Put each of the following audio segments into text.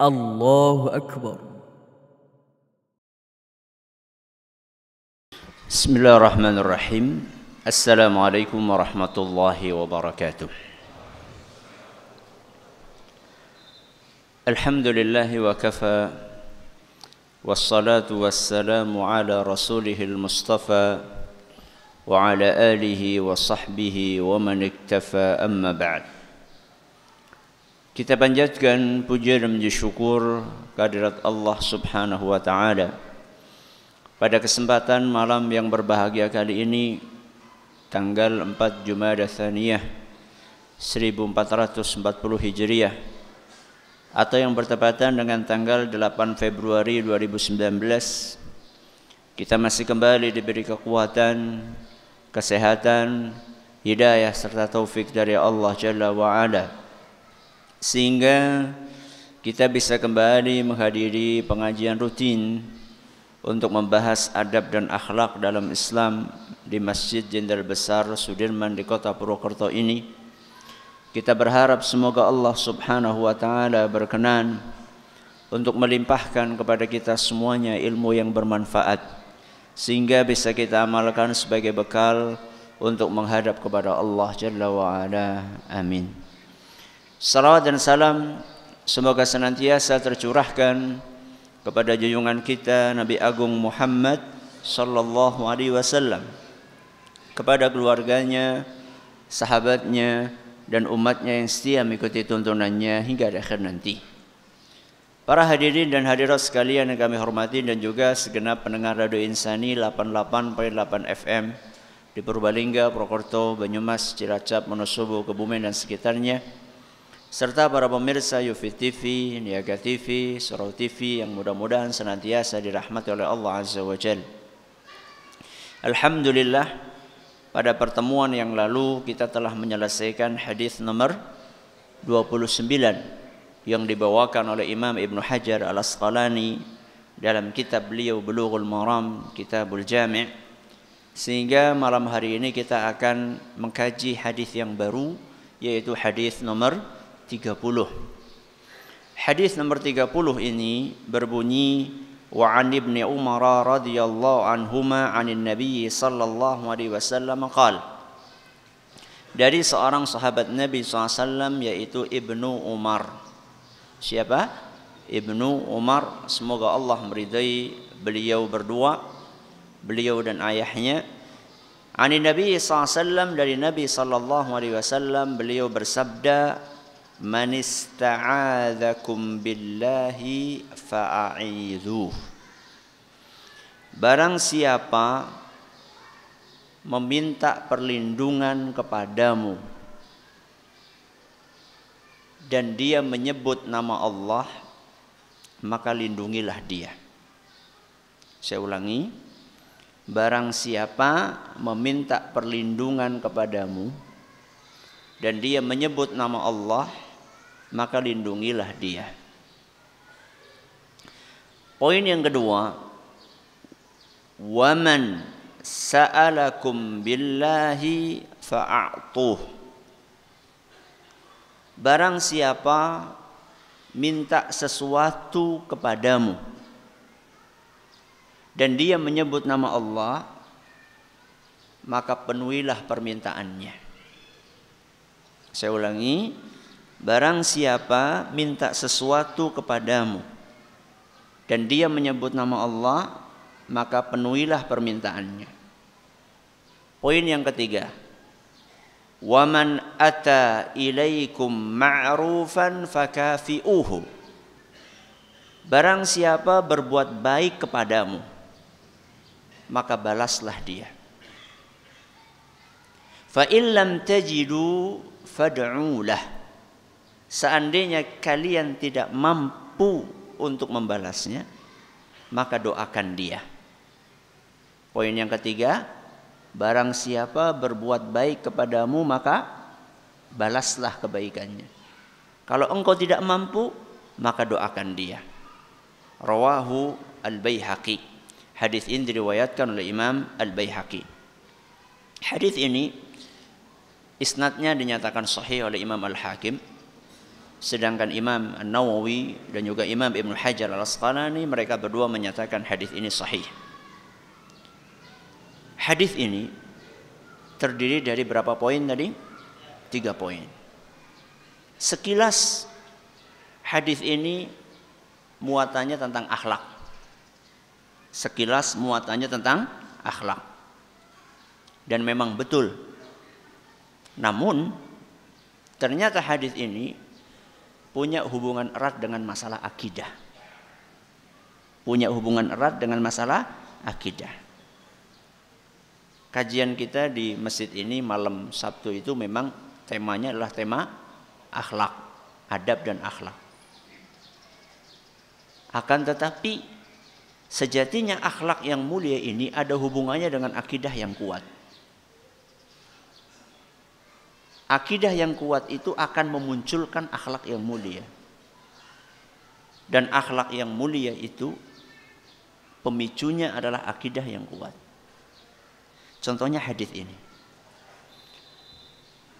الله أكبر بسم الله الرحمن الرحيم السلام عليكم ورحمة الله وبركاته الحمد لله وكفى والصلاة والسلام على رسوله المصطفى وعلى آله وصحبه ومن اكتفى أما بعد Kita panjatkan puja dan puji syukur kehadirat Allah Subhanahu wa taala. Pada kesempatan malam yang berbahagia kali ini tanggal 4 Jumadah Thaniyah 1440 Hijriah atau yang bertepatan dengan tanggal 8 Februari 2019 kita masih kembali diberi kekuatan, kesehatan, hidayah serta taufik dari Allah Jalla wa'ala Ala sehingga kita bisa kembali menghadiri pengajian rutin untuk membahas adab dan akhlak dalam Islam di Masjid Jenderal Besar Sudirman di Kota Purwokerto ini. Kita berharap semoga Allah Subhanahu wa taala berkenan untuk melimpahkan kepada kita semuanya ilmu yang bermanfaat sehingga bisa kita amalkan sebagai bekal untuk menghadap kepada Allah Jalla wa ala. Amin. Salawat dan salam semoga senantiasa tercurahkan kepada junjungan kita Nabi Agung Muhammad sallallahu alaihi wasallam kepada keluarganya, sahabatnya dan umatnya yang setia mengikuti tuntunannya hingga akhir nanti. Para hadirin dan hadirat sekalian yang kami hormati dan juga segenap pendengar Radio Insani 88.8 FM di Purbalingga, Prokerto, Banyumas, Cilacap, Monosobo, Kebumen dan sekitarnya serta para pemirsa Yufi TV, Niaga TV, Surau TV yang mudah-mudahan senantiasa dirahmati oleh Allah Azza wa Jal. Alhamdulillah pada pertemuan yang lalu kita telah menyelesaikan hadis nomor 29 yang dibawakan oleh Imam Ibn Hajar Al-Asqalani dalam kitab beliau Bulughul Maram, Kitabul Jami' sehingga malam hari ini kita akan mengkaji hadis yang baru yaitu hadis nomor 30. Hadis nomor 30 ini berbunyi wa an ibni Umar radhiyallahu anhuma anin Nabi sallallahu alaihi wasallam qala dari seorang sahabat Nabi SAW yaitu Ibnu Umar. Siapa? Ibnu Umar. Semoga Allah meridai beliau berdua, beliau dan ayahnya. Ani Nabi SAW dari Nabi SAW beliau bersabda, man ista'adzakum billahi fa'a'idhuh Barang siapa meminta perlindungan kepadamu dan dia menyebut nama Allah maka lindungilah dia Saya ulangi Barang siapa meminta perlindungan kepadamu dan dia menyebut nama Allah maka lindungilah dia. Poin yang kedua, waman sa'alakum billahi fa'atuh. Barang siapa minta sesuatu kepadamu dan dia menyebut nama Allah, maka penuhilah permintaannya. Saya ulangi, Barang siapa minta sesuatu kepadamu dan dia menyebut nama Allah, maka penuhilah permintaannya. Poin yang ketiga. Waman ata ilaikum ma'rufan fakafi'uhu. Barang siapa berbuat baik kepadamu, maka balaslah dia. Fa illam tajidu fad'ulah. Seandainya kalian tidak mampu untuk membalasnya, maka doakan dia. Poin yang ketiga, barang siapa berbuat baik kepadamu, maka balaslah kebaikannya. Kalau engkau tidak mampu, maka doakan dia. Rawahu Al-Baihaqi. Hadis ini diriwayatkan oleh Imam Al-Baihaqi. Hadis ini isnadnya dinyatakan sahih oleh Imam Al-Hakim Sedangkan Imam An-Nawawi dan juga Imam Ibn Hajar Al-Asqalani mereka berdua menyatakan hadis ini sahih. Hadis ini terdiri dari berapa poin tadi? Tiga poin. Sekilas hadis ini muatannya tentang akhlak. Sekilas muatannya tentang akhlak. Dan memang betul. Namun ternyata hadis ini punya hubungan erat dengan masalah akidah. Punya hubungan erat dengan masalah akidah. Kajian kita di masjid ini malam Sabtu itu memang temanya adalah tema akhlak, adab dan akhlak. Akan tetapi sejatinya akhlak yang mulia ini ada hubungannya dengan akidah yang kuat. Akidah yang kuat itu akan memunculkan akhlak yang mulia. Dan akhlak yang mulia itu pemicunya adalah akidah yang kuat. Contohnya hadis ini.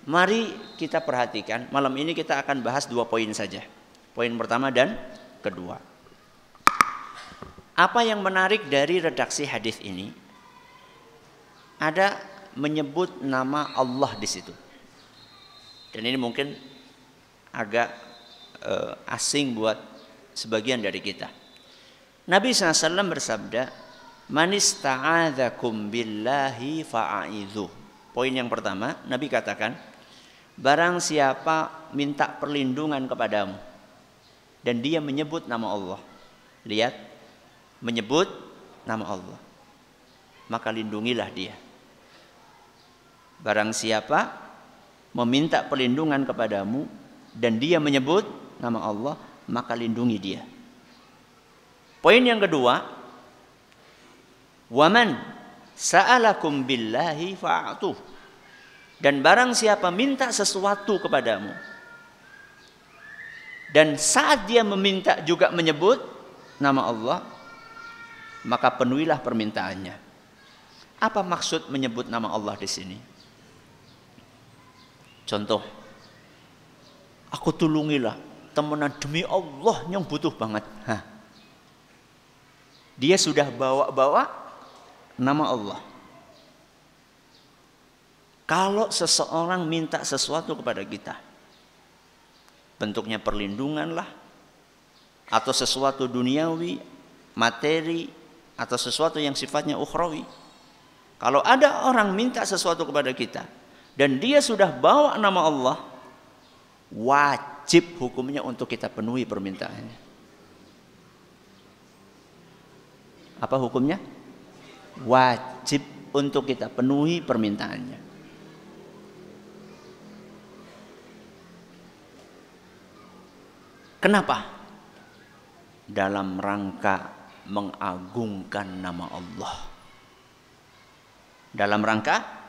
Mari kita perhatikan, malam ini kita akan bahas dua poin saja. Poin pertama dan kedua. Apa yang menarik dari redaksi hadis ini? Ada menyebut nama Allah di situ. Dan ini mungkin agak uh, asing buat sebagian dari kita. Nabi SAW bersabda, Manis ta'adhakum billahi fa'aidhu. Poin yang pertama, Nabi katakan, Barang siapa minta perlindungan kepadamu, dan dia menyebut nama Allah. Lihat, menyebut nama Allah. Maka lindungilah dia. Barang siapa meminta perlindungan kepadamu dan dia menyebut nama Allah, maka lindungi dia. Poin yang kedua, waman sa'alakum billahi fa'atuh. Dan barang siapa minta sesuatu kepadamu. Dan saat dia meminta juga menyebut nama Allah, maka penuhilah permintaannya. Apa maksud menyebut nama Allah di sini? Contoh, aku tulungilah temenan demi Allah yang butuh banget. Hah. Dia sudah bawa-bawa nama Allah. Kalau seseorang minta sesuatu kepada kita, bentuknya perlindungan lah, atau sesuatu duniawi, materi, atau sesuatu yang sifatnya ukhrawi. Kalau ada orang minta sesuatu kepada kita, dan dia sudah bawa nama Allah, wajib hukumnya untuk kita penuhi permintaannya. Apa hukumnya? Wajib untuk kita penuhi permintaannya. Kenapa? Dalam rangka mengagungkan nama Allah. Dalam rangka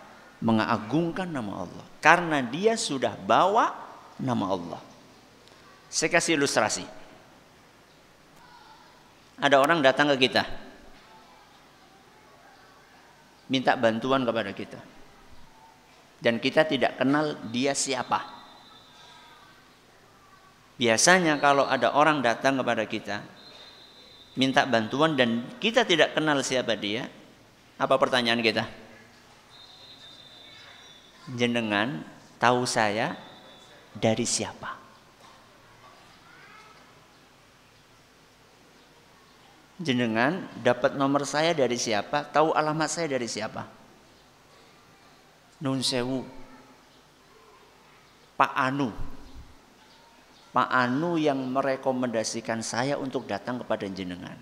mengagungkan nama Allah karena dia sudah bawa nama Allah. Saya kasih ilustrasi. Ada orang datang ke kita minta bantuan kepada kita. Dan kita tidak kenal dia siapa. Biasanya kalau ada orang datang kepada kita minta bantuan dan kita tidak kenal siapa dia, apa pertanyaan kita? jenengan tahu saya dari siapa? Jenengan dapat nomor saya dari siapa? Tahu alamat saya dari siapa? Nun sewu. Pak Anu. Pak Anu yang merekomendasikan saya untuk datang kepada jenengan.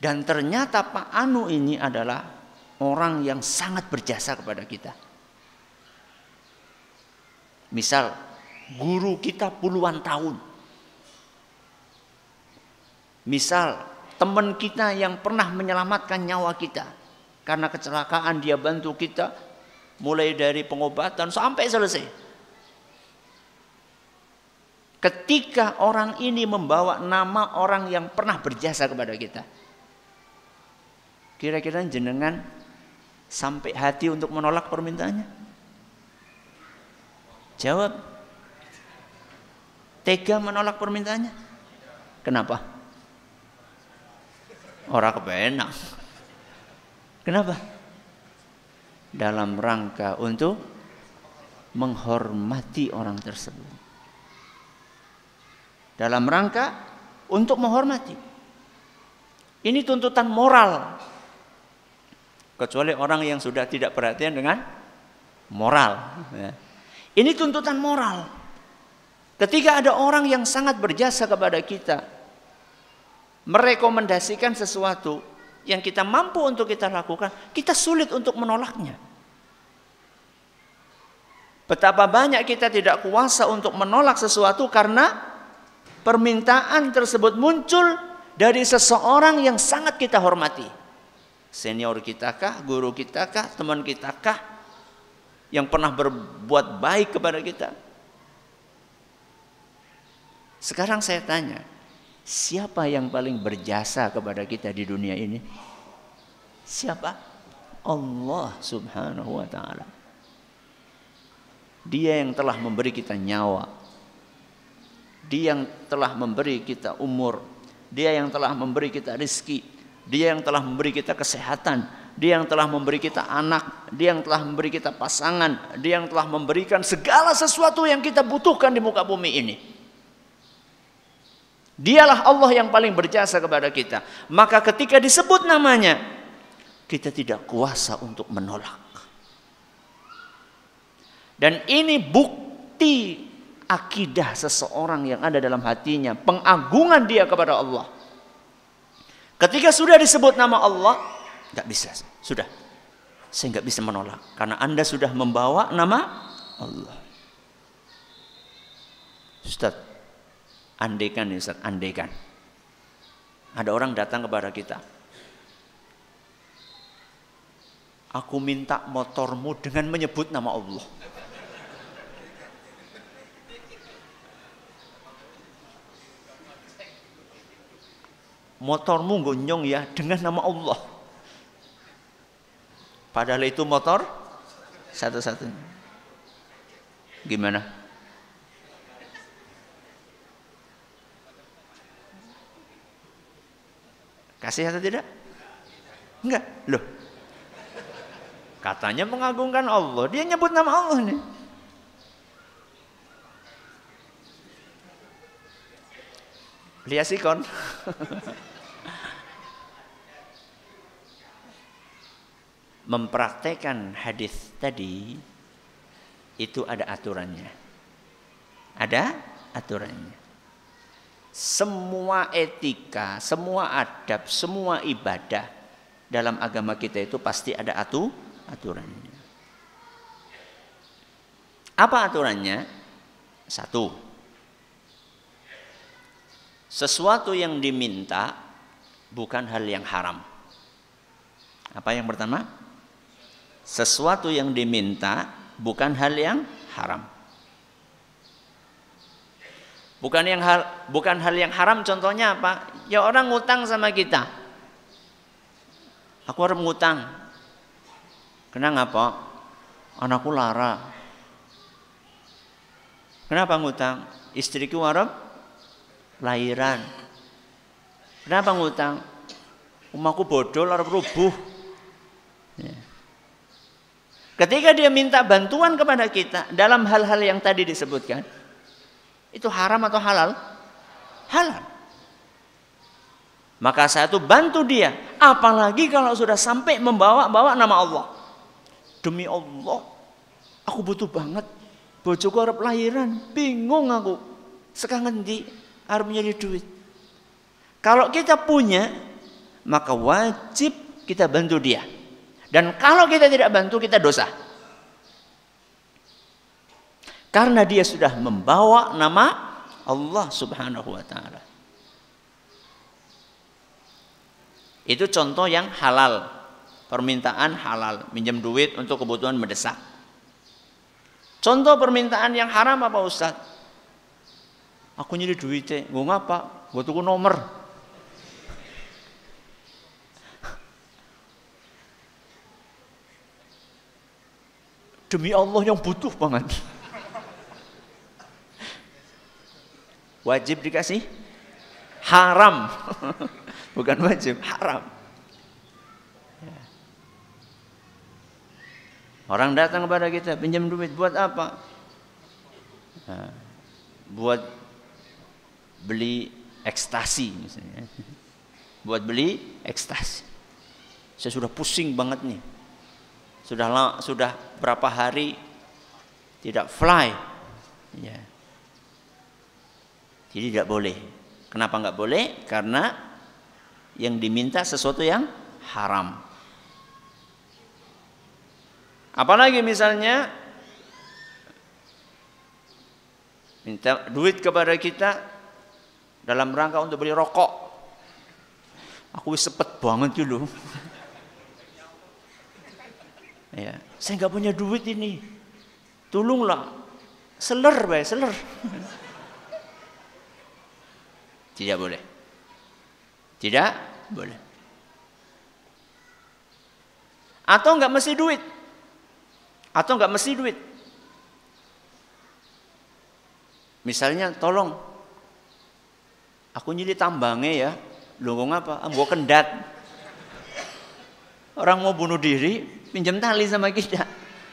Dan ternyata Pak Anu ini adalah orang yang sangat berjasa kepada kita. Misal guru kita puluhan tahun. Misal teman kita yang pernah menyelamatkan nyawa kita karena kecelakaan dia bantu kita mulai dari pengobatan sampai selesai. Ketika orang ini membawa nama orang yang pernah berjasa kepada kita, kira-kira jenengan sampai hati untuk menolak permintaannya? Jawab. Tega menolak permintaannya? Kenapa? Orang kepenak. Kenapa? Dalam rangka untuk menghormati orang tersebut. Dalam rangka untuk menghormati. Ini tuntutan moral kecuali orang yang sudah tidak perhatian dengan moral. Ya. Ini tuntutan moral. Ketika ada orang yang sangat berjasa kepada kita, merekomendasikan sesuatu yang kita mampu untuk kita lakukan, kita sulit untuk menolaknya. Betapa banyak kita tidak kuasa untuk menolak sesuatu karena permintaan tersebut muncul dari seseorang yang sangat kita hormati. Senior kita kah, guru kita kah, teman kita kah yang pernah berbuat baik kepada kita? Sekarang saya tanya, siapa yang paling berjasa kepada kita di dunia ini? Siapa? Allah Subhanahu wa taala. Dia yang telah memberi kita nyawa. Dia yang telah memberi kita umur. Dia yang telah memberi kita rezeki. Dia yang telah memberi kita kesehatan, Dia yang telah memberi kita anak, Dia yang telah memberi kita pasangan, Dia yang telah memberikan segala sesuatu yang kita butuhkan di muka bumi ini. Dialah Allah yang paling berjasa kepada kita. Maka ketika disebut namanya, kita tidak kuasa untuk menolak. Dan ini bukti akidah seseorang yang ada dalam hatinya, pengagungan dia kepada Allah. Ketika sudah disebut nama Allah, nggak bisa, sudah. Saya nggak bisa menolak karena Anda sudah membawa nama Allah. Ustaz, andekan ya Ustaz, andekan. Ada orang datang kepada kita. Aku minta motormu dengan menyebut nama Allah. motormu gonjong ya dengan nama Allah. Padahal itu motor satu-satunya. Gimana? Kasih atau tidak? Enggak. Loh. Katanya mengagungkan Allah, dia nyebut nama Allah nih. Lihat sih kon. Mempraktekan hadis tadi itu ada aturannya. Ada aturannya. Semua etika, semua adab, semua ibadah dalam agama kita itu pasti ada atu aturannya. Apa aturannya? Satu, sesuatu yang diminta bukan hal yang haram. Apa yang pertama? Sesuatu yang diminta bukan hal yang haram. Bukan yang hal, bukan hal yang haram contohnya apa? Ya orang ngutang sama kita. Aku harus ngutang. Kena ngapa? Anakku lara. Kenapa ngutang? Istriku warung lahiran. Kenapa ngutang? Umahku bodoh, lara rubuh. Ya. Ketika dia minta bantuan kepada kita dalam hal-hal yang tadi disebutkan, itu haram atau halal? Halal. Maka saya tuh bantu dia, apalagi kalau sudah sampai membawa-bawa nama Allah. Demi Allah, aku butuh banget bojoku harap lahiran, bingung aku. Sekarang nanti harus menjadi duit. Kalau kita punya, maka wajib kita bantu dia. Dan kalau kita tidak bantu, kita dosa. Karena dia sudah membawa nama Allah Subhanahu wa taala. Itu contoh yang halal. Permintaan halal, minjem duit untuk kebutuhan mendesak. Contoh permintaan yang haram apa Ustadz? Aku duit cek, gue ngapa? Gue tuku nomor. Demi Allah yang butuh banget. Wajib dikasih? Haram. Bukan wajib, haram. Orang datang kepada kita pinjam duit buat apa? Nah, buat beli ekstasi misalnya. Buat beli ekstasi. Saya sudah pusing banget nih. Sudah sudah berapa hari tidak fly. Ya. Jadi tidak boleh. Kenapa nggak boleh? Karena yang diminta sesuatu yang haram. Apalagi misalnya minta duit kepada kita dalam rangka untuk beli rokok aku sepet banget dulu ya saya nggak punya duit ini tolonglah seler bay seler tidak boleh tidak boleh atau nggak mesti duit atau nggak mesti duit misalnya tolong Aku nyilih tambangnya ya. Lho apa? ngapa? Ah, Ambo kendat. Orang mau bunuh diri, pinjam tali sama kita.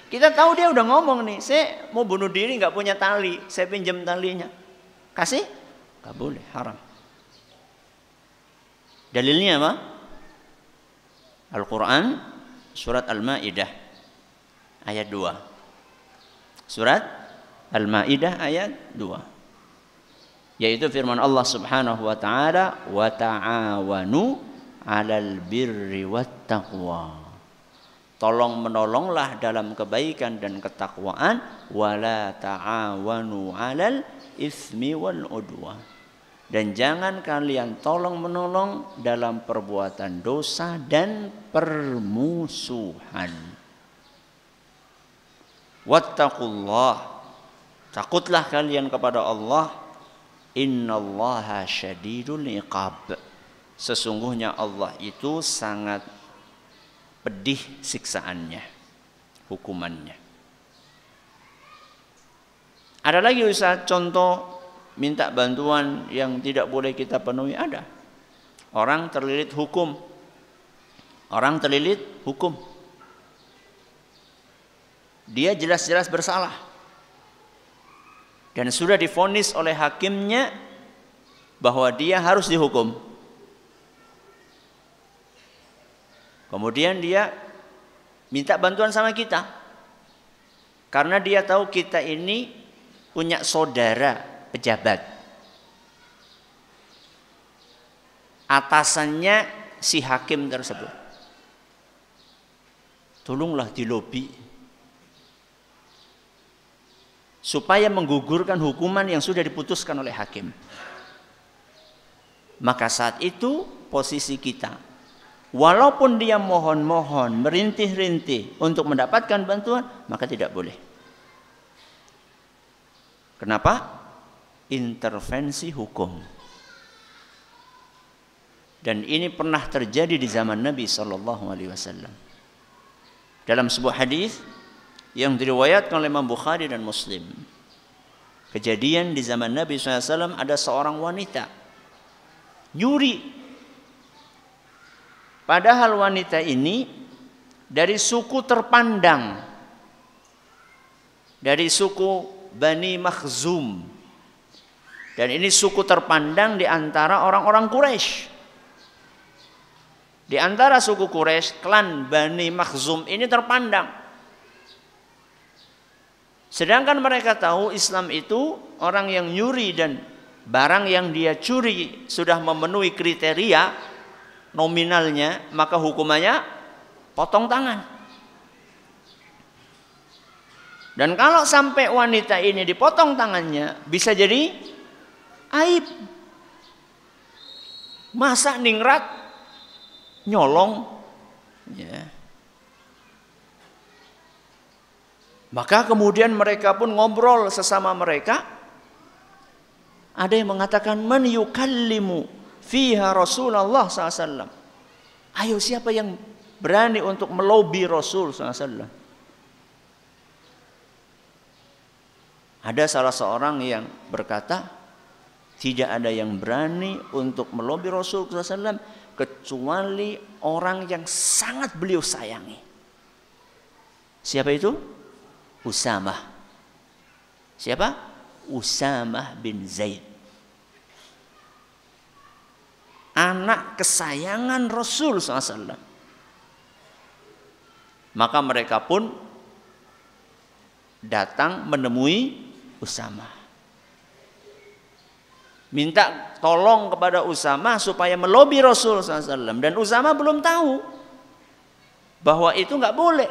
Kita tahu dia udah ngomong nih, saya mau bunuh diri nggak punya tali, saya pinjam talinya. Kasih? Gak boleh, haram. Dalilnya apa? Al-Quran surat Al-Ma'idah ayat 2. Surat Al-Ma'idah ayat 2 yaitu firman Allah Subhanahu wa taala wa ta'awanu 'alal birri wat taqwa. Tolong menolonglah dalam kebaikan dan ketakwaan wala ta'awanu 'alal ismi wal udwa. Dan jangan kalian tolong menolong dalam perbuatan dosa dan permusuhan. Wattaqullah. Takutlah kalian kepada Allah Innallaha syadidul iqab. Sesungguhnya Allah itu sangat pedih siksaannya, hukumannya. Ada lagi usaha contoh minta bantuan yang tidak boleh kita penuhi ada. Orang terlilit hukum. Orang terlilit hukum. Dia jelas-jelas bersalah dan sudah difonis oleh hakimnya bahwa dia harus dihukum. Kemudian dia minta bantuan sama kita. Karena dia tahu kita ini punya saudara pejabat. Atasannya si hakim tersebut. Tolonglah dilobi supaya menggugurkan hukuman yang sudah diputuskan oleh hakim. Maka saat itu posisi kita walaupun dia mohon-mohon, merintih-rintih untuk mendapatkan bantuan, maka tidak boleh. Kenapa? Intervensi hukum. Dan ini pernah terjadi di zaman Nabi Shallallahu Alaihi Wasallam. Dalam sebuah hadis yang diriwayatkan oleh Imam Bukhari dan Muslim. Kejadian di zaman Nabi SAW ada seorang wanita nyuri. Padahal wanita ini dari suku terpandang. Dari suku Bani Makhzum. Dan ini suku terpandang di antara orang-orang Quraisy. Di antara suku Quraisy, klan Bani Makhzum ini terpandang Sedangkan mereka tahu Islam itu orang yang nyuri dan barang yang dia curi sudah memenuhi kriteria nominalnya, maka hukumannya potong tangan. Dan kalau sampai wanita ini dipotong tangannya, bisa jadi aib. Masa ningrat nyolong ya. Maka kemudian mereka pun ngobrol sesama mereka. Ada yang mengatakan man yukallimu fiha Rasulullah SAW. Ayo siapa yang berani untuk melobi Rasul SAW. Ada salah seorang yang berkata, tidak ada yang berani untuk melobi Rasul SAW kecuali orang yang sangat beliau sayangi. Siapa itu? Usamah. Siapa? Usamah bin Zaid. Anak kesayangan Rasul SAW. Maka mereka pun datang menemui Usama, Minta tolong kepada Usama supaya melobi Rasul SAW. Dan Usama belum tahu bahwa itu nggak boleh.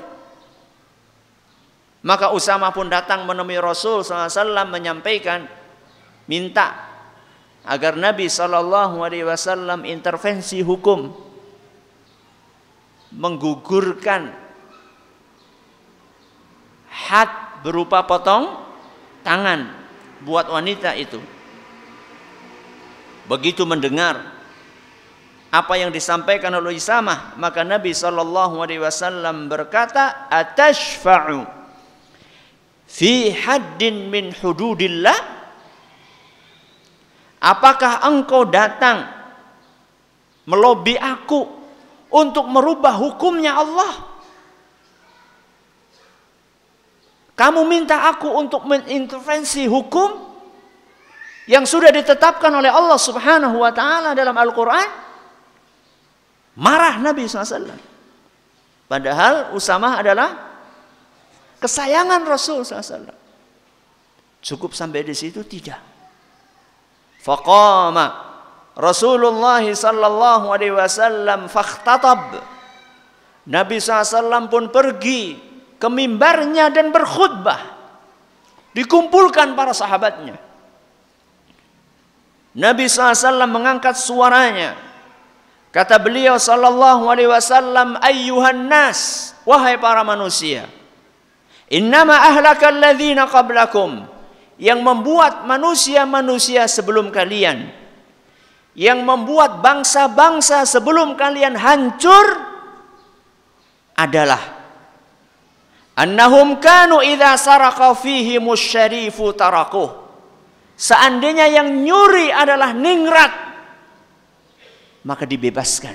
Maka Usama pun datang menemui Rasul SAW menyampaikan minta agar Nabi Shallallahu Alaihi Wasallam intervensi hukum menggugurkan had berupa potong tangan buat wanita itu. Begitu mendengar apa yang disampaikan oleh Isamah, maka Nabi Shallallahu Alaihi Wasallam berkata, "Atashfa'u." fi haddin min hududillah apakah engkau datang melobi aku untuk merubah hukumnya Allah kamu minta aku untuk mengintervensi hukum yang sudah ditetapkan oleh Allah Subhanahu wa taala dalam Al-Qur'an marah Nabi SAW padahal Usamah adalah Kesayangan Rasul SAW. Cukup sampai di situ tidak. Faqama Rasulullah sallallahu alaihi wasallam fakhtatab. Nabi SAW pun pergi ke mimbarnya dan berkhutbah. Dikumpulkan para sahabatnya. Nabi SAW mengangkat suaranya. Kata beliau sallallahu alaihi wasallam, "Ayyuhan nas, wahai para manusia, Innama ahlakal ladzina qablakum yang membuat manusia-manusia sebelum kalian yang membuat bangsa-bangsa sebelum kalian hancur adalah annahum kanu idza saraqa fihi musyarifu tarakuh seandainya yang nyuri adalah ningrat maka dibebaskan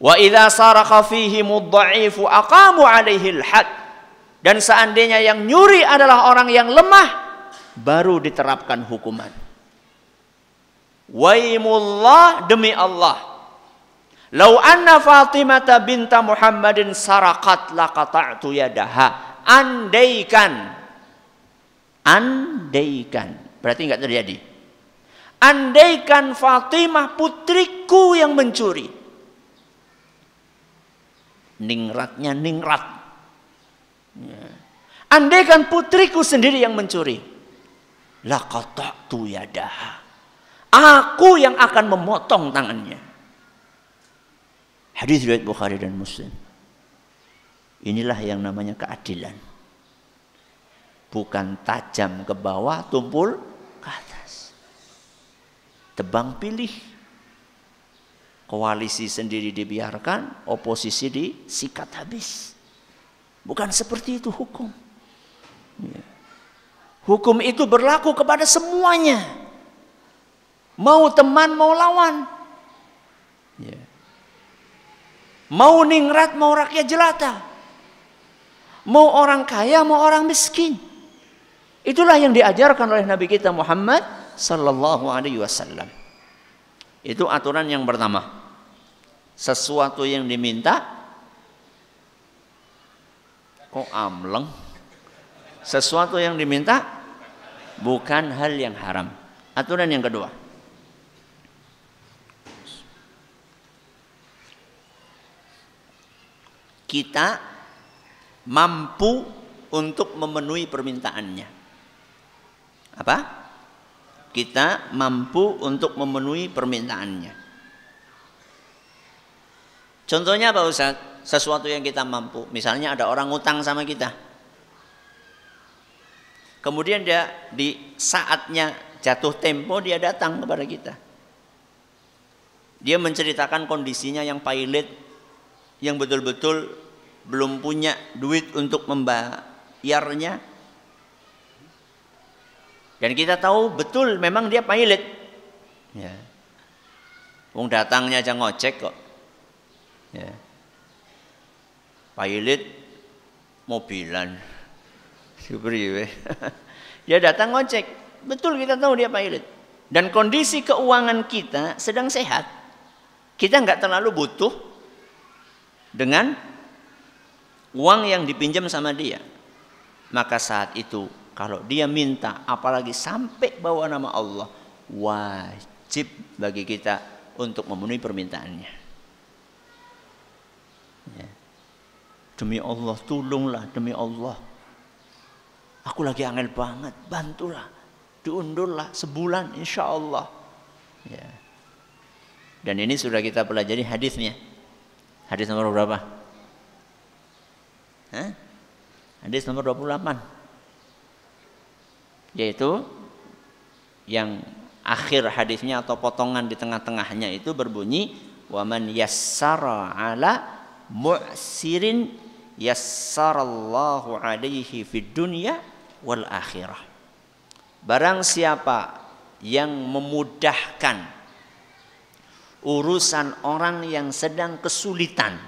wa idza saraqa fihi mudha'ifu aqamu alaihi al-had dan seandainya yang nyuri adalah orang yang lemah, baru diterapkan hukuman. Waimullah demi Allah. Lau anna Fatimata binta Muhammadin sarakat laqata'tu yadaha. Andaikan. Andaikan. Berarti nggak terjadi. Andaikan Fatimah putriku yang mencuri. Ningratnya ningrat Andai ya. Andaikan putriku sendiri yang mencuri. Lakotaktu yadaha. Aku yang akan memotong tangannya. Hadis riwayat Bukhari dan Muslim. Inilah yang namanya keadilan. Bukan tajam ke bawah, tumpul ke atas. Tebang pilih. Koalisi sendiri dibiarkan, oposisi disikat habis. Bukan seperti itu hukum. Ya. Hukum itu berlaku kepada semuanya. Mau teman, mau lawan. Ya. Mau ningrat, mau rakyat jelata. Mau orang kaya, mau orang miskin. Itulah yang diajarkan oleh Nabi kita Muhammad sallallahu alaihi wasallam. Itu aturan yang pertama. Sesuatu yang diminta kok oh, amleng sesuatu yang diminta bukan hal yang haram aturan yang kedua kita mampu untuk memenuhi permintaannya apa kita mampu untuk memenuhi permintaannya contohnya apa Ustadz sesuatu yang kita mampu. Misalnya ada orang ngutang sama kita. Kemudian dia di saatnya jatuh tempo dia datang kepada kita. Dia menceritakan kondisinya yang pilot, yang betul-betul belum punya duit untuk membayarnya. Dan kita tahu betul memang dia pilot. Ya. Wong datangnya aja ngocek kok. Ya pilot mobilan super Dia ya, datang ngecek betul kita tahu dia pilot dan kondisi keuangan kita sedang sehat kita nggak terlalu butuh dengan uang yang dipinjam sama dia maka saat itu kalau dia minta apalagi sampai bawa nama Allah wajib bagi kita untuk memenuhi permintaannya Demi Allah, tolonglah demi Allah. Aku lagi angel banget, bantulah. Diundurlah sebulan insya Allah. Ya. Dan ini sudah kita pelajari hadisnya. Hadis nomor berapa? Hah? Hadis nomor 28. Yaitu yang akhir hadisnya atau potongan di tengah-tengahnya itu berbunyi waman yassara ala mu'sirin yassarallahu alaihi fid dunya wal akhirah. Barang siapa yang memudahkan urusan orang yang sedang kesulitan.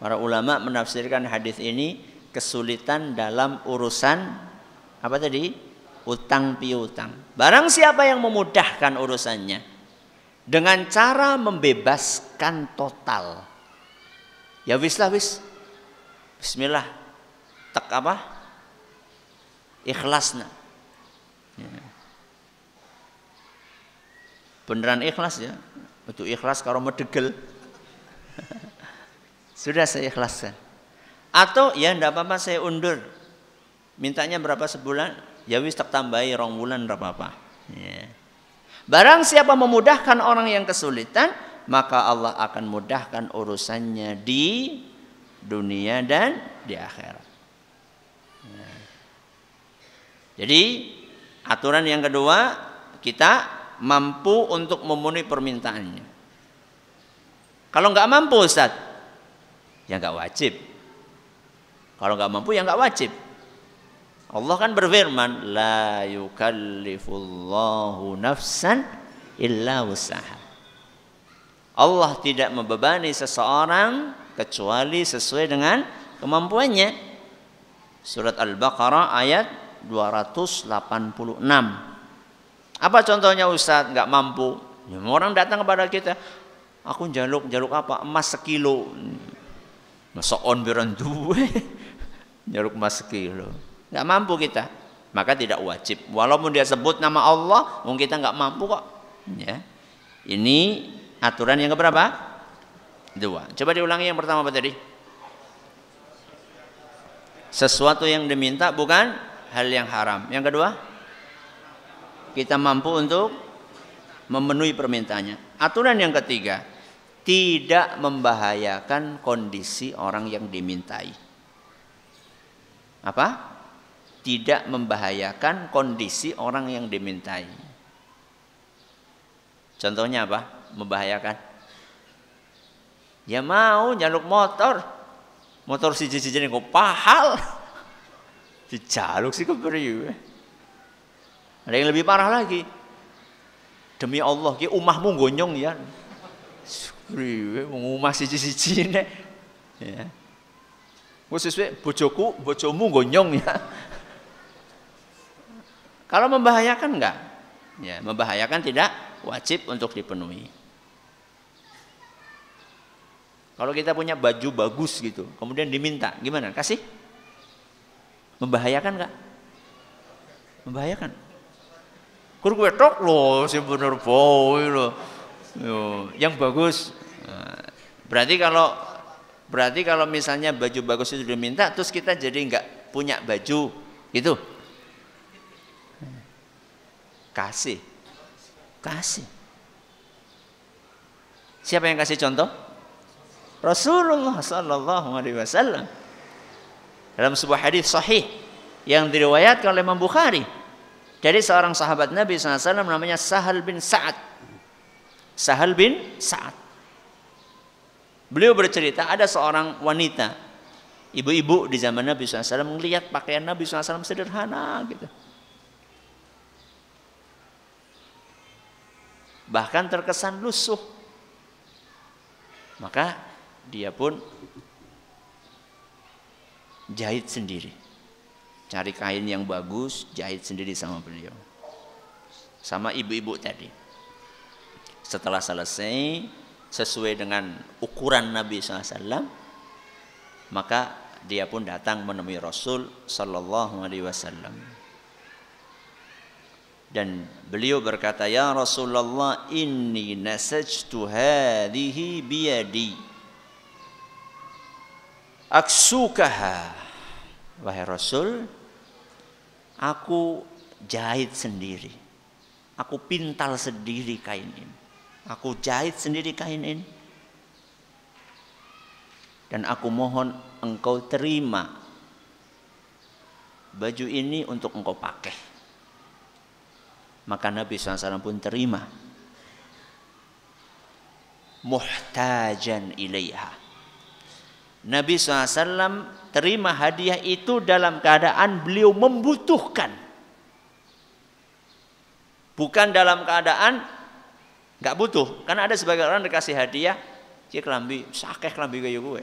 Para ulama menafsirkan hadis ini kesulitan dalam urusan apa tadi? utang piutang. Barang siapa yang memudahkan urusannya dengan cara membebaskan total ya wis lah wis Bismillah tak apa ikhlasna ya. beneran ikhlas ya untuk ikhlas kalau medegel sudah saya ikhlaskan atau ya ndak apa-apa saya undur mintanya berapa sebulan ya wis tak tambahi rong bulan berapa apa ya. barang siapa memudahkan orang yang kesulitan maka Allah akan mudahkan urusannya di dunia dan di akhirat. Jadi aturan yang kedua kita mampu untuk memenuhi permintaannya. Kalau nggak mampu Ustaz, ya nggak wajib. Kalau nggak mampu ya nggak wajib. Allah kan berfirman, la yukallifullahu nafsan illa usaha. Allah tidak membebani seseorang kecuali sesuai dengan kemampuannya. Surat Al-Baqarah ayat 286. Apa contohnya Ustaz? Nggak mampu. Ya, orang datang kepada kita, aku jaluk jaluk apa? Emas sekilo. Masa on biran duwe. jaluk emas sekilo. Nggak mampu kita. Maka tidak wajib. Walaupun dia sebut nama Allah, mungkin kita nggak mampu kok. Ya. Ini Aturan yang keberapa? Dua. Coba diulangi yang pertama apa tadi? Sesuatu yang diminta bukan hal yang haram. Yang kedua? Kita mampu untuk memenuhi permintaannya. Aturan yang ketiga, tidak membahayakan kondisi orang yang dimintai. Apa? tidak membahayakan kondisi orang yang dimintai. Contohnya apa? membahayakan? Ya mau nyaluk motor. Motor siji-siji kok pahal. Dijaluk sih kepri. Ada yang lebih parah lagi. Demi Allah ki umahmu gonyong ya. Priwe umah si siji-sijine. Ya. Wis sesuk bojoku, bojomu gonyong ya. Kalau membahayakan enggak? Ya, membahayakan tidak wajib untuk dipenuhi. Kalau kita punya baju bagus gitu, kemudian diminta, gimana? Kasih? Membahayakan kak? Membahayakan. Kurang gue tok loh, si bener boy loh. yang bagus. Nah, berarti kalau berarti kalau misalnya baju bagus itu diminta, terus kita jadi nggak punya baju, gitu. Kasih, kasih. Siapa yang kasih contoh? Rasulullah sallallahu alaihi wasallam. Dalam sebuah hadis sahih yang diriwayatkan oleh Imam Bukhari dari seorang sahabat Nabi SAW namanya Sahal bin Sa'ad. Sahal bin Sa'ad. Beliau bercerita ada seorang wanita, ibu-ibu di zaman Nabi SAW melihat pakaian Nabi SAW sederhana gitu. Bahkan terkesan lusuh. Maka dia pun jahit sendiri. Cari kain yang bagus, jahit sendiri sama beliau. Sama ibu-ibu tadi. Setelah selesai, sesuai dengan ukuran Nabi SAW, maka dia pun datang menemui Rasul Sallallahu Alaihi Wasallam. Dan beliau berkata, Ya Rasulullah, inni nasajtu hadhihi biyadi aksukaha wahai Rasul aku jahit sendiri aku pintal sendiri kain ini aku jahit sendiri kain ini dan aku mohon engkau terima baju ini untuk engkau pakai maka Nabi SAW pun terima muhtajan ilaiha Nabi SAW terima hadiah itu dalam keadaan beliau membutuhkan. Bukan dalam keadaan nggak butuh. Karena ada sebagian orang dikasih hadiah, dia kelambi, sakeh kelambi kayak gue.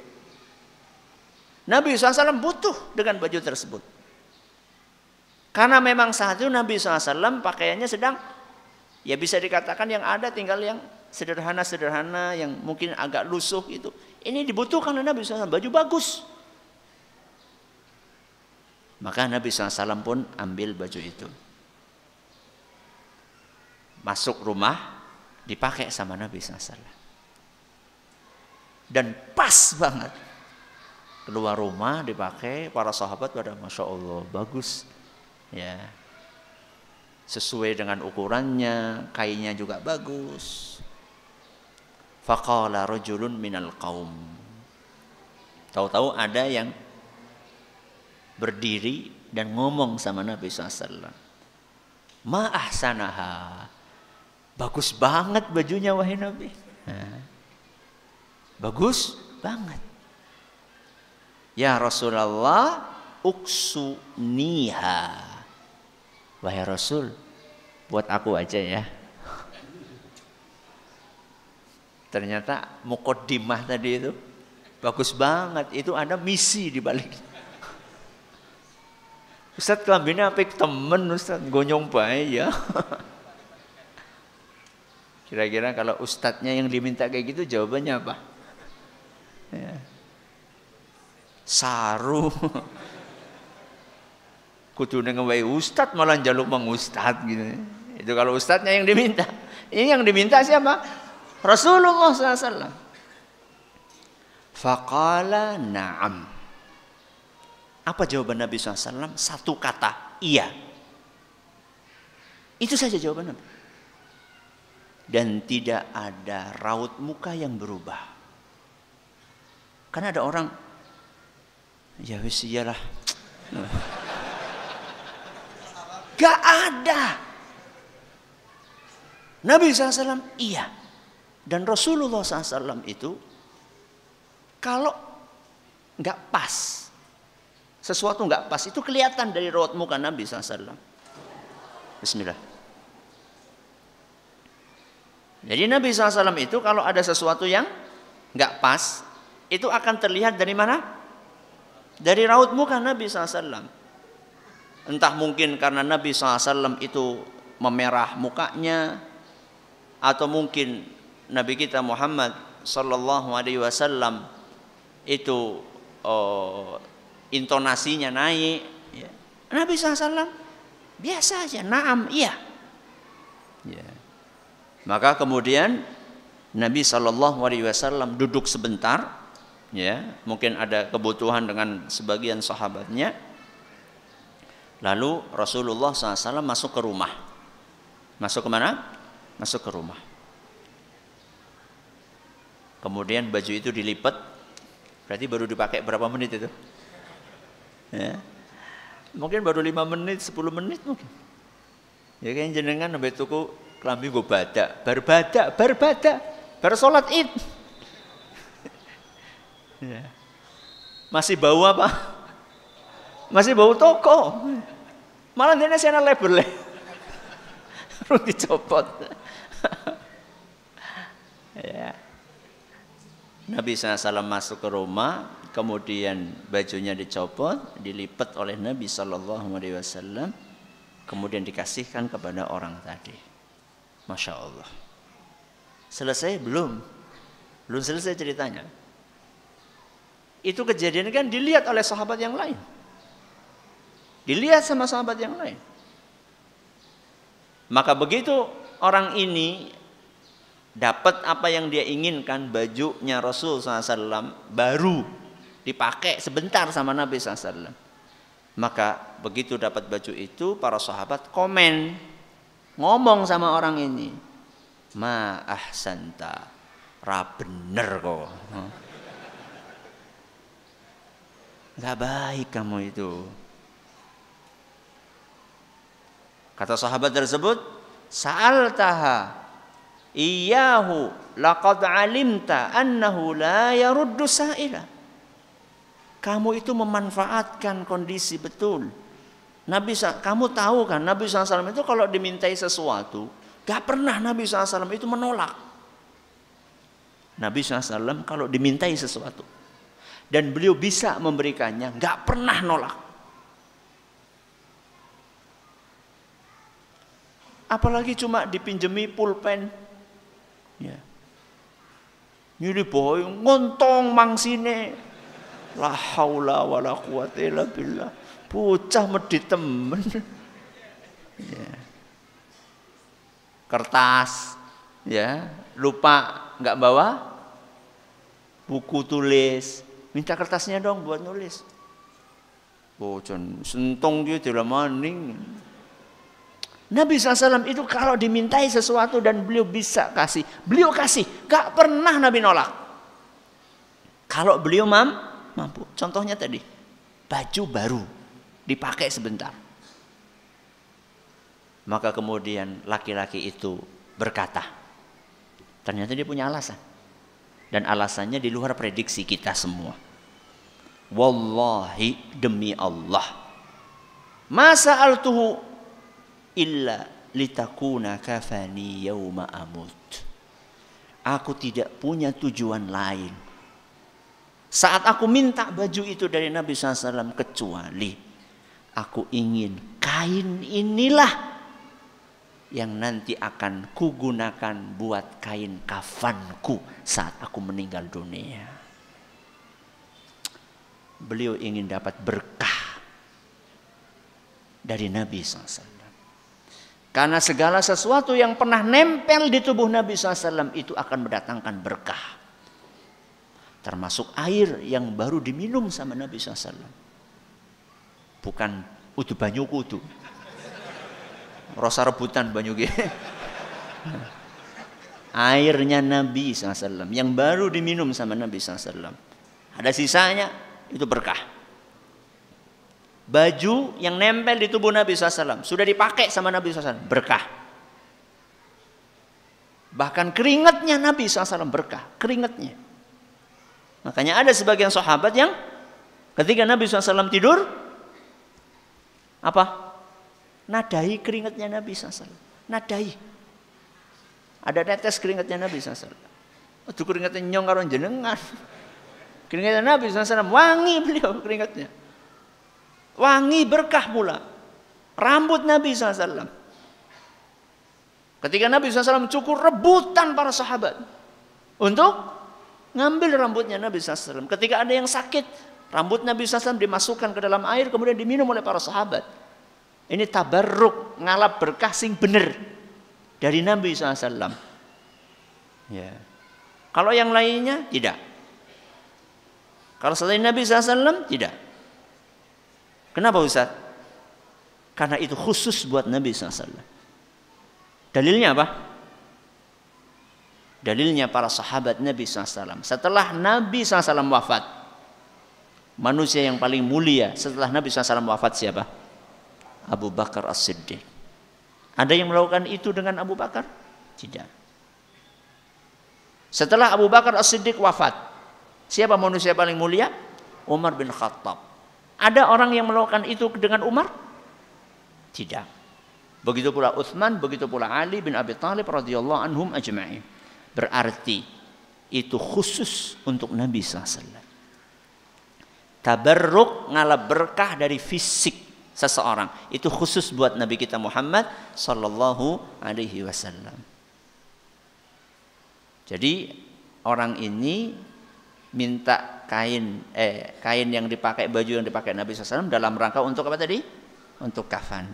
Nabi SAW butuh dengan baju tersebut. Karena memang saat itu Nabi SAW pakaiannya sedang, ya bisa dikatakan yang ada tinggal yang sederhana-sederhana, yang mungkin agak lusuh gitu ini dibutuhkan oleh Nabi SAW, baju bagus. Maka Nabi SAW pun ambil baju itu. Masuk rumah, dipakai sama Nabi SAW. Dan pas banget. Keluar rumah dipakai, para sahabat pada Masya Allah, bagus. Ya, sesuai dengan ukurannya, kainnya juga bagus. Faqala rajulun minal qaum. Tahu-tahu ada yang berdiri dan ngomong sama Nabi SAW. Ma ahsanaha. Bagus banget bajunya wahai Nabi. Bagus banget. Ya Rasulullah niha Wahai Rasul, buat aku aja ya. Ternyata mukodimah tadi itu bagus banget. Itu ada misi di balik. Ustaz kelambinnya apik temen Ustaz gonyong bayi ya. Kira-kira kalau Ustaznya yang diminta kayak gitu jawabannya apa? Ya. Saru. Kudu bayi ustadz malah jaluk mengustad gitu. Itu kalau Ustaznya yang diminta. Ini yang diminta siapa? Rasulullah SAW. Fakala na'am. Apa jawaban Nabi SAW? Satu kata, iya. Itu saja jawaban Nabi. Dan tidak ada raut muka yang berubah. Karena ada orang, ya wis iyalah. Gak ada. Nabi SAW, iya. Dan Rasulullah SAW itu kalau nggak pas, sesuatu nggak pas itu kelihatan dari raut muka Nabi SAW. Bismillah. Jadi Nabi SAW itu kalau ada sesuatu yang nggak pas, itu akan terlihat dari mana? Dari raut muka Nabi SAW. Entah mungkin karena Nabi SAW itu memerah mukanya, atau mungkin Nabi kita Muhammad sallallahu alaihi wasallam itu oh, intonasinya naik ya. Nabi SAW biasa aja naam iya ya. maka kemudian Nabi Shallallahu Alaihi Wasallam duduk sebentar, ya mungkin ada kebutuhan dengan sebagian sahabatnya. Lalu Rasulullah SAW masuk ke rumah. Masuk ke mana? Masuk ke rumah kemudian baju itu dilipat berarti baru dipakai berapa menit itu ya. mungkin baru lima menit 10 menit mungkin ya kan jenengan sampai tuku kelambi gue badak bar berbadak bar baca, bar sholat id ya. masih bau apa masih bau toko malah dia nasi label harus dicopot ya Nabi SAW masuk ke rumah, kemudian bajunya dicopot, dilipat oleh Nabi saw, kemudian dikasihkan kepada orang tadi. Masya Allah. Selesai belum? Belum selesai ceritanya. Itu kejadian kan dilihat oleh sahabat yang lain. Dilihat sama sahabat yang lain. Maka begitu orang ini dapat apa yang dia inginkan bajunya Rasul SAW baru dipakai sebentar sama Nabi SAW maka begitu dapat baju itu para sahabat komen ngomong sama orang ini ma ahsanta ra bener kok nggak baik kamu itu kata sahabat tersebut saal taha Iyahu laqad alimta annahu la yaruddu sa'ila. Kamu itu memanfaatkan kondisi betul. Nabi kamu tahu kan Nabi SAW itu kalau dimintai sesuatu gak pernah Nabi SAW itu menolak. Nabi SAW kalau dimintai sesuatu dan beliau bisa memberikannya gak pernah nolak. Apalagi cuma dipinjemi pulpen Ya. Nyuri boy ngontong mangsine. La haula wala quwata illa billah. Bocah medit temen. Ya. Kertas ya, lupa enggak bawa buku tulis. Minta kertasnya dong buat nulis. Bocah sentong dia dalam maning. Nabi SAW itu kalau dimintai sesuatu dan beliau bisa kasih, beliau kasih, gak pernah Nabi nolak. Kalau beliau mam, mampu. Contohnya tadi, baju baru dipakai sebentar. Maka kemudian laki-laki itu berkata, ternyata dia punya alasan. Dan alasannya di luar prediksi kita semua. Wallahi demi Allah. Masa al altuhu illa litakuna kafani yauma amut. Aku tidak punya tujuan lain. Saat aku minta baju itu dari Nabi SAW kecuali aku ingin kain inilah yang nanti akan kugunakan buat kain kafanku saat aku meninggal dunia. Beliau ingin dapat berkah dari Nabi SAW. Karena segala sesuatu yang pernah nempel di tubuh Nabi SAW itu akan mendatangkan berkah. Termasuk air yang baru diminum sama Nabi SAW. Bukan utuh banyu kutu. Rosa rebutan banyu Airnya Nabi SAW yang baru diminum sama Nabi SAW. Ada sisanya itu berkah baju yang nempel di tubuh Nabi SAW sudah dipakai sama Nabi SAW berkah bahkan keringatnya Nabi SAW berkah keringatnya makanya ada sebagian sahabat yang ketika Nabi SAW tidur apa nadai keringatnya Nabi SAW nadai ada tetes keringatnya Nabi SAW itu keringatnya nyong karun jenengan keringatnya Nabi SAW wangi beliau keringatnya wangi berkah pula. Rambut Nabi SAW. Ketika Nabi SAW cukur rebutan para sahabat. Untuk ngambil rambutnya Nabi SAW. Ketika ada yang sakit, rambut Nabi SAW dimasukkan ke dalam air kemudian diminum oleh para sahabat. Ini tabarruk, ngalap berkah sing bener dari Nabi SAW. Ya. Kalau yang lainnya tidak. Kalau selain Nabi SAW tidak. Kenapa Ustaz? Karena itu khusus buat Nabi SAW. Dalilnya apa? Dalilnya para sahabat Nabi SAW. Setelah Nabi SAW wafat, manusia yang paling mulia setelah Nabi SAW wafat siapa? Abu Bakar As-Siddiq. Ada yang melakukan itu dengan Abu Bakar? Tidak. Setelah Abu Bakar As-Siddiq wafat, siapa manusia paling mulia? Umar bin Khattab. Ada orang yang melakukan itu dengan Umar? Tidak. Begitu pula Uthman, begitu pula Ali bin Abi Talib radhiyallahu anhum ajma'in. Berarti itu khusus untuk Nabi SAW. Tabarruk ngalah berkah dari fisik seseorang. Itu khusus buat Nabi kita Muhammad sallallahu alaihi wasallam. Jadi orang ini minta kain eh kain yang dipakai baju yang dipakai Nabi SAW dalam rangka untuk apa tadi? Untuk kafan.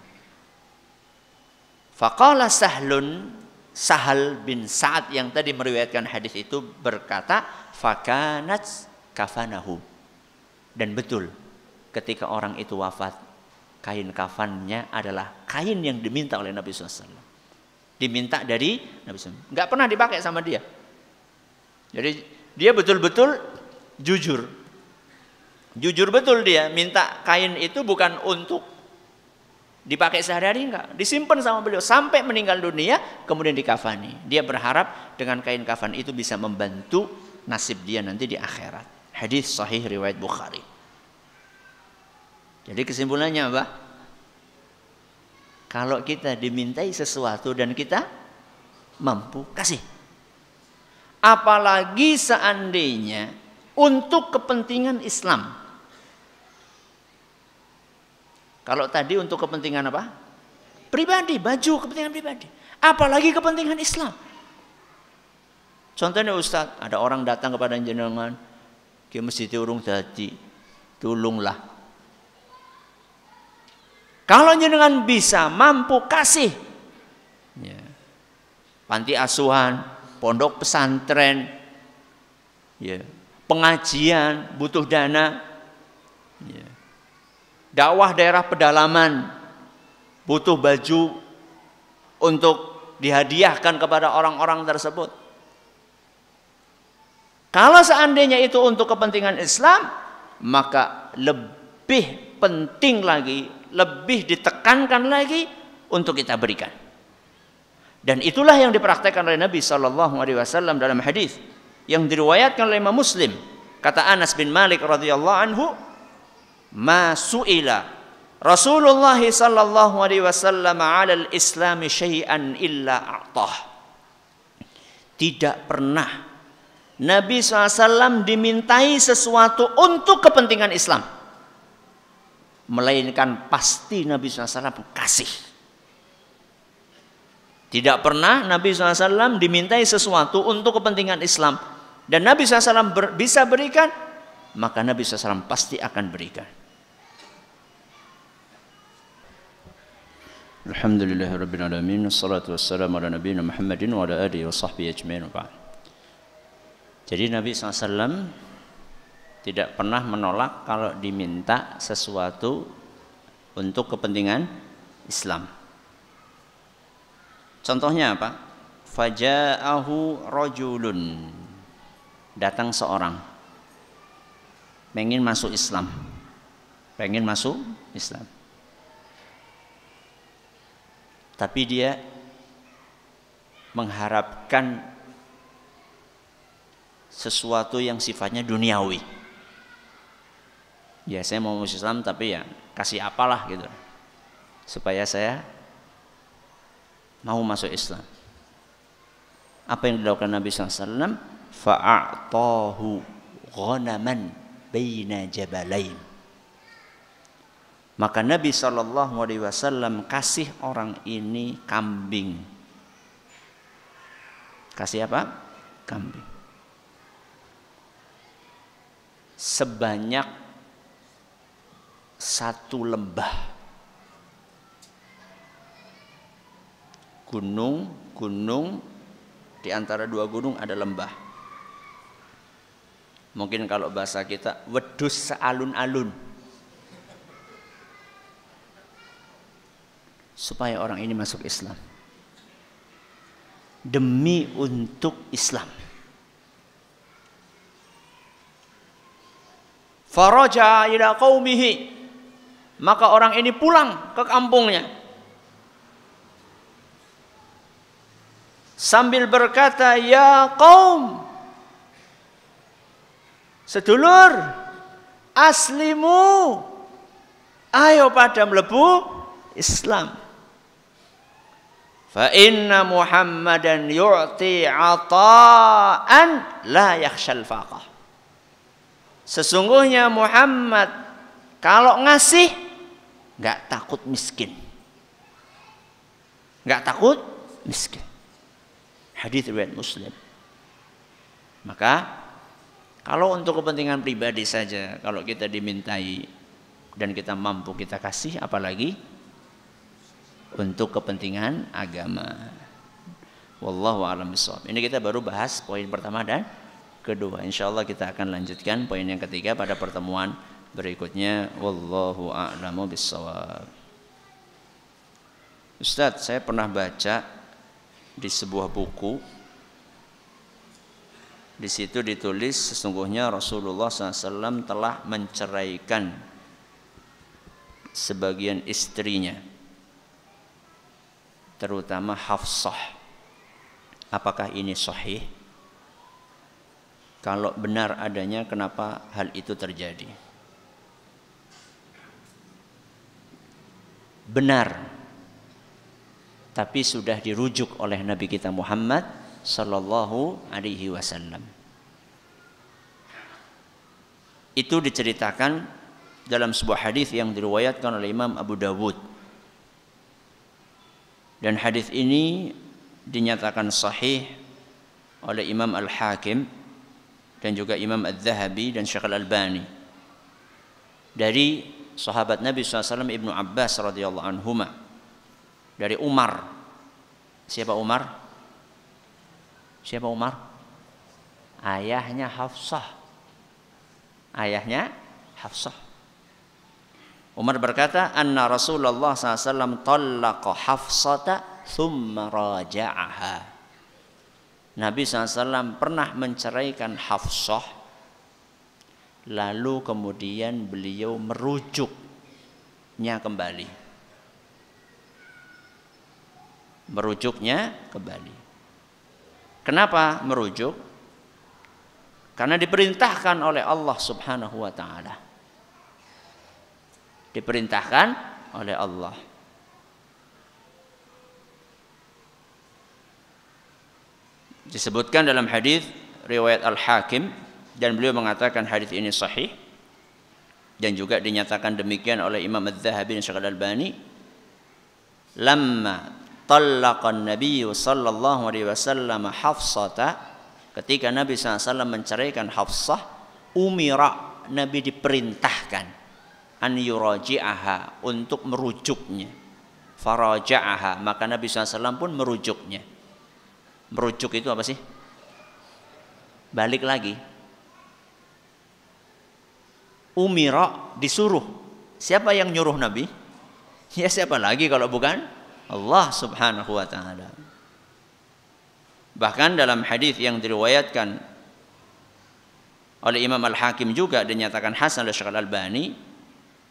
Fakola Sahlun Sahal bin Sa'ad yang tadi meriwayatkan hadis itu berkata fakanat kafanahu. Dan betul ketika orang itu wafat kain kafannya adalah kain yang diminta oleh Nabi SAW. Diminta dari Nabi SAW. nggak pernah dipakai sama dia. Jadi dia betul-betul jujur. Jujur betul dia, minta kain itu bukan untuk dipakai sehari-hari enggak, disimpan sama beliau sampai meninggal dunia kemudian dikafani. Dia berharap dengan kain kafan itu bisa membantu nasib dia nanti di akhirat. Hadis sahih riwayat Bukhari. Jadi kesimpulannya apa? Kalau kita dimintai sesuatu dan kita mampu kasih. Apalagi seandainya untuk kepentingan Islam. Kalau tadi untuk kepentingan apa? Pribadi, baju kepentingan pribadi. Apalagi kepentingan Islam. Contohnya Ustaz, ada orang datang kepada jenengan, ke masjid urung dadi, tulunglah. Kalau jenengan bisa, mampu kasih. Ya. Panti asuhan, pondok pesantren, ya, pengajian, butuh dana. Ya. Dakwah daerah pedalaman butuh baju untuk dihadiahkan kepada orang-orang tersebut. Kalau seandainya itu untuk kepentingan Islam, maka lebih penting lagi, lebih ditekankan lagi untuk kita berikan. Dan itulah yang dipraktekkan oleh Nabi Shallallahu Alaihi Wasallam dalam hadis yang diriwayatkan oleh Imam Muslim kata Anas bin Malik radhiyallahu anhu masuila Rasulullah sallallahu alaihi wasallam 'alal Islam syai'an illa a'tah tidak pernah Nabi SAW dimintai sesuatu untuk kepentingan Islam. Melainkan pasti Nabi SAW kasih. Tidak pernah Nabi SAW dimintai sesuatu untuk kepentingan Islam dan Nabi SAW ber, bisa berikan, maka Nabi SAW pasti akan berikan. Alhamdulillah Rabbil Alamin Wassalatu wassalamu ala Nabi Muhammadin Wa ala alihi wa sahbihi ajmain Jadi Nabi SAW Tidak pernah menolak Kalau diminta sesuatu Untuk kepentingan Islam Contohnya apa? Faja'ahu rajulun datang seorang pengen masuk Islam pengen masuk Islam tapi dia mengharapkan sesuatu yang sifatnya duniawi ya saya mau masuk Islam tapi ya kasih apalah gitu supaya saya mau masuk Islam apa yang dilakukan Nabi SAW fa'atahu ghanaman baina jabalain maka Nabi Shallallahu Alaihi Wasallam kasih orang ini kambing. Kasih apa? Kambing. Sebanyak satu lembah. Gunung, gunung, di antara dua gunung ada lembah. Mungkin kalau bahasa kita wedus sealun-alun. Supaya orang ini masuk Islam. Demi untuk Islam. Faraja ila qaumihi. Maka orang ini pulang ke kampungnya. Sambil berkata, "Ya kaum, Sedulur, aslimu. Ayo pada melebu Islam. Fa inna Muhammadan yu'ti ata'an la yakhshal faqah. Sesungguhnya Muhammad kalau ngasih nggak takut miskin. Nggak takut miskin. Hadis riwayat Muslim. Maka kalau untuk kepentingan pribadi saja, kalau kita dimintai dan kita mampu kita kasih, apalagi untuk kepentingan agama. Wallahu a'lam bishawab. Ini kita baru bahas poin pertama dan kedua. Insya Allah kita akan lanjutkan poin yang ketiga pada pertemuan berikutnya. Wallahu a'lamu bishawab. Ustadz, saya pernah baca di sebuah buku di situ ditulis sesungguhnya Rasulullah SAW telah menceraikan sebagian istrinya, terutama Hafsah. Apakah ini sahih? Kalau benar adanya, kenapa hal itu terjadi? Benar, tapi sudah dirujuk oleh Nabi kita Muhammad Sallallahu Alaihi Wasallam. Itu diceritakan dalam sebuah hadis yang diriwayatkan oleh Imam Abu Dawud. Dan hadis ini dinyatakan sahih oleh Imam Al-Hakim dan juga Imam Al-Zahabi dan Syekh Al-Albani dari sahabat Nabi SAW Ibnu Abbas radhiyallahu anhu. dari Umar siapa Umar Siapa Umar? Ayahnya Hafsah. Ayahnya Hafsah. Umar berkata, "Anna Rasulullah SAW talaqa Hafsata thumma raja'aha." Nabi SAW pernah menceraikan Hafsah lalu kemudian beliau merujuknya kembali merujuknya kembali. Kenapa merujuk? Karena diperintahkan oleh Allah Subhanahu wa taala. Diperintahkan oleh Allah. Disebutkan dalam hadis riwayat Al-Hakim dan beliau mengatakan hadis ini sahih dan juga dinyatakan demikian oleh Imam Az-Zahabi dan Syekh Al-Albani lamma talaqan Nabi sallallahu alaihi wasallam Hafsata ketika Nabi SAW menceraikan Hafsah umira Nabi diperintahkan an yuraji'aha untuk merujuknya faraja'aha maka Nabi SAW pun merujuknya merujuk itu apa sih balik lagi umira disuruh siapa yang nyuruh Nabi ya siapa lagi kalau bukan Allah Subhanahu wa taala. Bahkan dalam hadis yang diriwayatkan oleh Imam Al-Hakim juga dinyatakan Hasan oleh Syekh Al-Albani,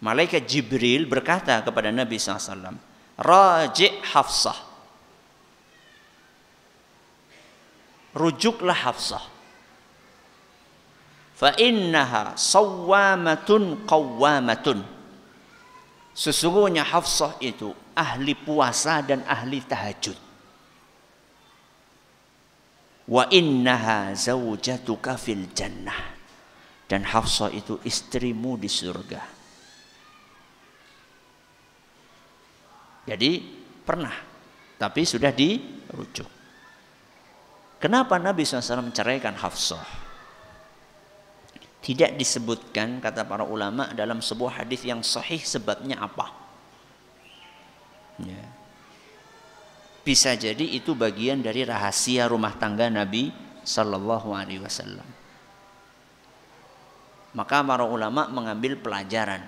malaikat Jibril berkata kepada Nabi SAW, "Raji' Hafsah." Rujuklah Hafsah. Fa innaha sawwamatun qawwamatun. Sesungguhnya Hafsah itu ahli puasa dan ahli tahajud. Wa innaha zaujatuka fil jannah. Dan Hafsah itu istrimu di surga. Jadi pernah, tapi sudah dirujuk. Kenapa Nabi SAW menceraikan Hafsah? tidak disebutkan kata para ulama dalam sebuah hadis yang sahih sebabnya apa. Ya. Bisa jadi itu bagian dari rahasia rumah tangga Nabi Shallallahu Alaihi Wasallam. Maka para ulama mengambil pelajaran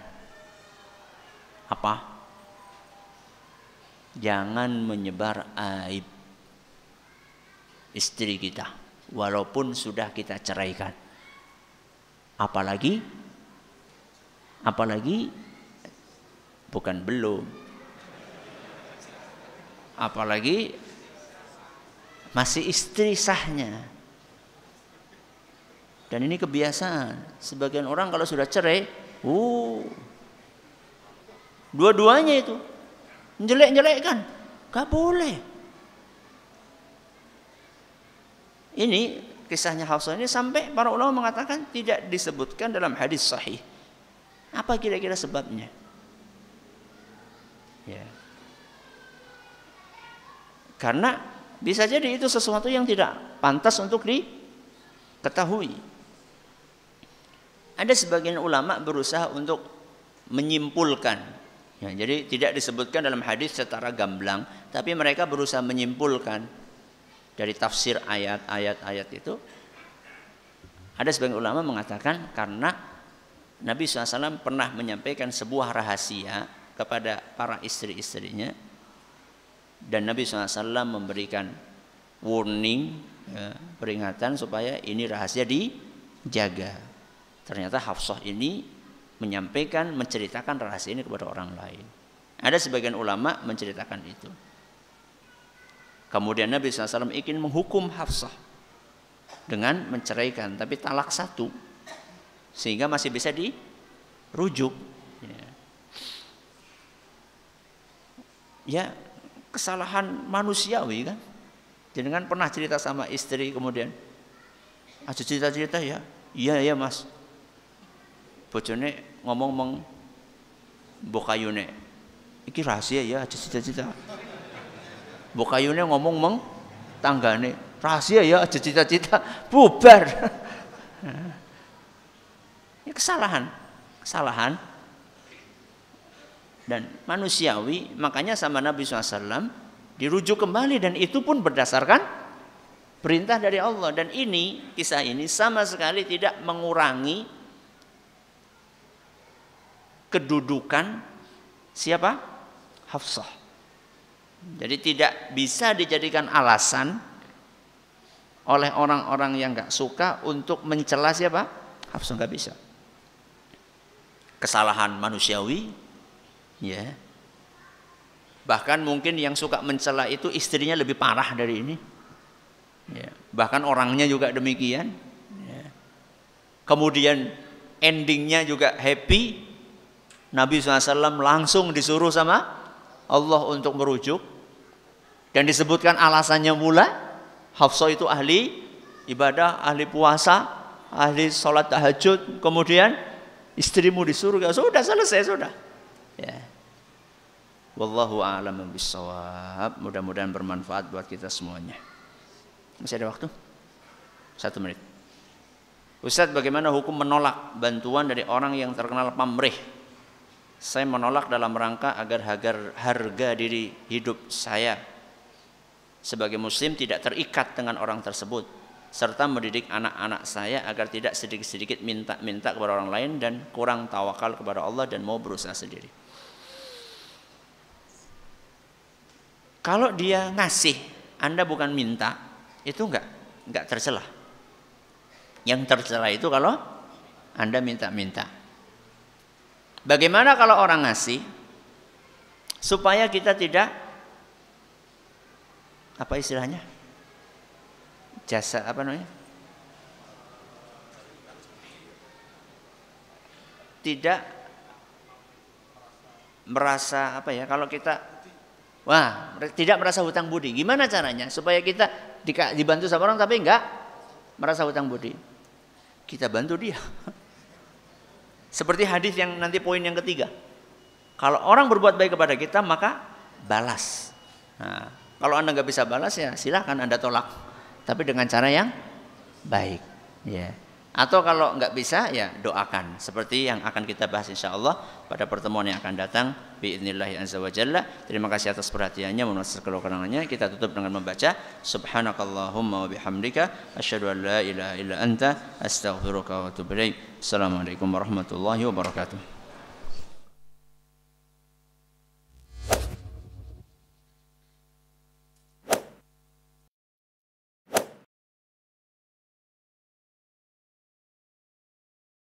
apa? Jangan menyebar aib istri kita walaupun sudah kita ceraikan. Apalagi apalagi bukan belum. Apalagi masih istri sahnya. Dan ini kebiasaan. Sebagian orang kalau sudah cerai, uh, dua-duanya itu jelek kan Gak boleh. Ini kisahnya Hafsah ini sampai para ulama mengatakan tidak disebutkan dalam hadis sahih. Apa kira-kira sebabnya? Ya. Karena bisa jadi itu sesuatu yang tidak pantas untuk diketahui. Ada sebagian ulama berusaha untuk menyimpulkan. Ya, jadi tidak disebutkan dalam hadis secara gamblang, tapi mereka berusaha menyimpulkan dari tafsir ayat-ayat-ayat itu ada sebagian ulama mengatakan karena Nabi SAW pernah menyampaikan sebuah rahasia kepada para istri-istrinya dan Nabi SAW memberikan warning ya, peringatan supaya ini rahasia dijaga ternyata Hafsah ini menyampaikan menceritakan rahasia ini kepada orang lain ada sebagian ulama menceritakan itu Kemudian Nabi SAW ingin menghukum Hafsah dengan menceraikan, tapi talak satu, sehingga masih bisa dirujuk. Ya, kesalahan manusiawi kan. Jadi Jangan pernah cerita sama istri kemudian, aja cerita-cerita ya, iya ya mas, bojone ngomong meng bokayune, ini rahasia ya, aja cerita-cerita. Bukayune ngomong meng tanggane rahasia ya aja cita-cita bubar. Ini kesalahan, kesalahan dan manusiawi. Makanya sama Nabi SAW dirujuk kembali dan itu pun berdasarkan perintah dari Allah dan ini kisah ini sama sekali tidak mengurangi kedudukan siapa? Hafsah. Jadi tidak bisa dijadikan alasan oleh orang-orang yang nggak suka untuk mencela siapa? Hafsah nggak bisa. Kesalahan manusiawi, ya. Bahkan mungkin yang suka mencela itu istrinya lebih parah dari ini. Iya. Bahkan orangnya juga demikian. Iya. Kemudian endingnya juga happy. Nabi SAW langsung disuruh sama Allah untuk merujuk dan disebutkan alasannya pula, Hafsah itu ahli ibadah, ahli puasa, ahli sholat tahajud, kemudian istrimu di surga. Ya sudah selesai sudah. Ya. Wallahu a'lam bishawab. Mudah-mudahan bermanfaat buat kita semuanya. Masih ada waktu? Satu menit. Ustadz, bagaimana hukum menolak bantuan dari orang yang terkenal pamrih? Saya menolak dalam rangka agar harga diri hidup saya sebagai muslim tidak terikat dengan orang tersebut serta mendidik anak-anak saya agar tidak sedikit-sedikit minta-minta kepada orang lain dan kurang tawakal kepada Allah dan mau berusaha sendiri. Kalau dia ngasih, Anda bukan minta, itu enggak enggak tercela. Yang tercela itu kalau Anda minta-minta. Bagaimana kalau orang ngasih supaya kita tidak apa istilahnya jasa apa namanya tidak merasa apa ya kalau kita wah tidak merasa hutang budi gimana caranya supaya kita dibantu sama orang tapi enggak merasa hutang budi kita bantu dia seperti hadis yang nanti poin yang ketiga kalau orang berbuat baik kepada kita maka balas nah, kalau Anda nggak bisa balas ya silahkan Anda tolak. Tapi dengan cara yang baik. Ya. Atau kalau nggak bisa ya doakan. Seperti yang akan kita bahas insya Allah pada pertemuan yang akan datang. Bi'idnillahi azza wa jalla. Terima kasih atas perhatiannya. Menurut kelokangannya. Kita tutup dengan membaca. Subhanakallahumma wa bihamdika. Asyadu an ilaha illa anta. Astaghfiruka wa tubri. Assalamualaikum warahmatullahi wabarakatuh.